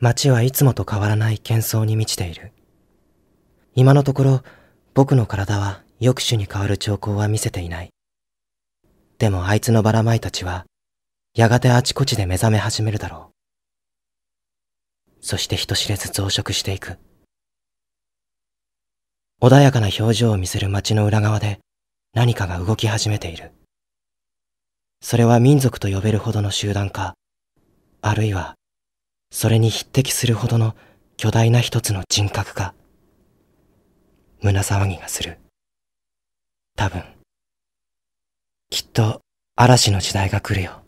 街はいつもと変わらない喧騒に満ちている。今のところ、僕の体は抑止に変わる兆候は見せていない。でもあいつのばらまいたちは、やがてあちこちで目覚め始めるだろう。そして人知れず増殖していく。穏やかな表情を見せる街の裏側で何かが動き始めている。それは民族と呼べるほどの集団か、あるいはそれに匹敵するほどの巨大な一つの人格が、胸騒ぎがする。多分、きっと嵐の時代が来るよ。